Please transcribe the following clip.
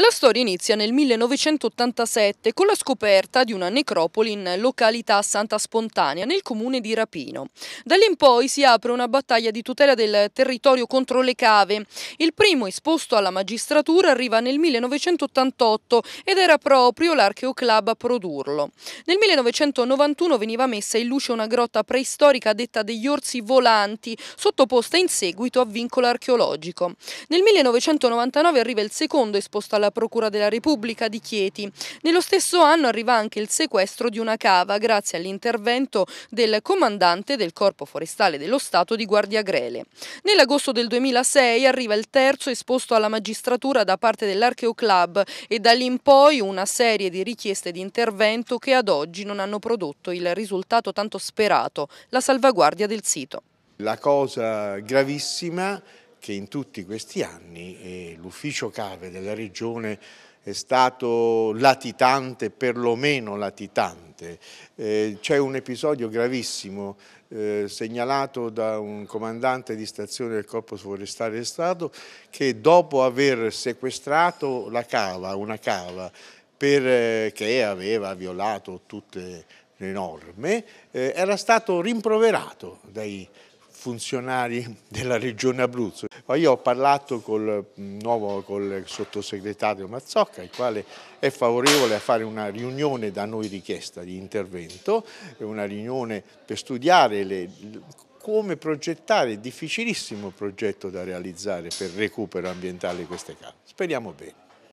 La storia inizia nel 1987 con la scoperta di una necropoli in località Santa Spontanea nel comune di Rapino. Da lì in poi si apre una battaglia di tutela del territorio contro le cave. Il primo esposto alla magistratura arriva nel 1988 ed era proprio l'Archeo Club a produrlo. Nel 1991 veniva messa in luce una grotta preistorica detta degli orsi volanti, sottoposta in seguito a vincolo archeologico. Nel 1999 arriva il secondo esposto alla dalla Procura della Repubblica di Chieti. Nello stesso anno arriva anche il sequestro di una cava grazie all'intervento del comandante del Corpo Forestale dello Stato di Guardia Grele. Nell'agosto del 2006 arriva il terzo esposto alla magistratura da parte dell'Archeo Club e da lì in poi una serie di richieste di intervento che ad oggi non hanno prodotto il risultato tanto sperato, la salvaguardia del sito. La cosa gravissima che in tutti questi anni eh, l'ufficio cave della regione è stato latitante, perlomeno latitante. Eh, C'è un episodio gravissimo eh, segnalato da un comandante di stazione del Corpo Forestale del Stato che dopo aver sequestrato la cava, una cava, eh, che aveva violato tutte le norme, eh, era stato rimproverato dai funzionari della regione Abruzzo. Io ho parlato col mm, nuovo col sottosegretario Mazzocca, il quale è favorevole a fare una riunione da noi richiesta di intervento, una riunione per studiare le, come progettare, il difficilissimo progetto da realizzare per recupero ambientale di queste case. Speriamo bene.